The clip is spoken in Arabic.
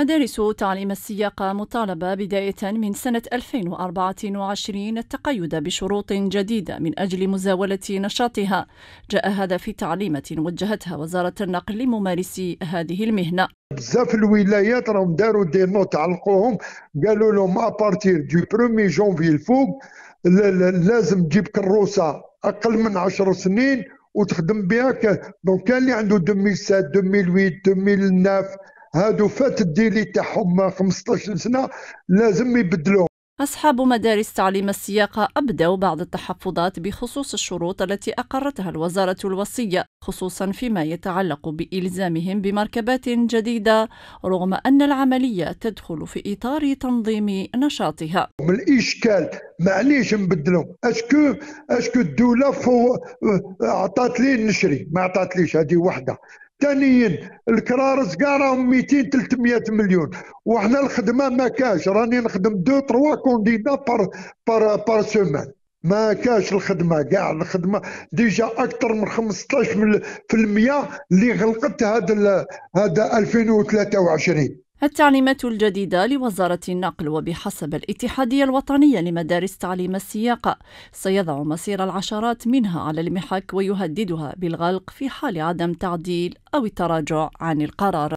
مدارس تعليم السياقة مطالبة بداية من سنة 2024 التقيد بشروط جديدة من أجل مزاولة نشاطها جاء هذا في تعليمة وجهتها وزارة النقل لممارسي هذه المهنة بزاف الولايات راهم داروا دي نوت علقوهم قالوا لهم ابارتير دو برومي جونفي الفوق لازم تجيب كروسه اقل من 10 سنين وتخدم بها دونك كان اللي عنده 2007 2008 2009 هادو فات الديلي تاعهم 15 سنه لازم يبدلوه أصحاب مدارس تعليم السياقة أبدوا بعض التحفظات بخصوص الشروط التي أقرتها الوزارة الوصية خصوصا فيما يتعلق بإلزامهم بمركبات جديدة رغم أن العملية تدخل في إطار تنظيم نشاطها من الإشكال معليش نبدلهم أشكو أشكو الدولة عطات لي نشري ما عطات ليش هذه وحدة ثانيا الكرارس كاع راهم 200 300 مليون وحنا الخدمه ما كاش راني نخدم دو تروا كونديدا بار بار بار سومان ما كاش الخدمه كاع الخدمه ديجا اكثر من 15% اللي غلقت هذا هذا 2023 التعليمات الجديدة لوزارة النقل وبحسب الاتحادية الوطنية لمدارس تعليم السياقة سيضع مصير العشرات منها على المحك ويهددها بالغلق في حال عدم تعديل أو التراجع عن القرار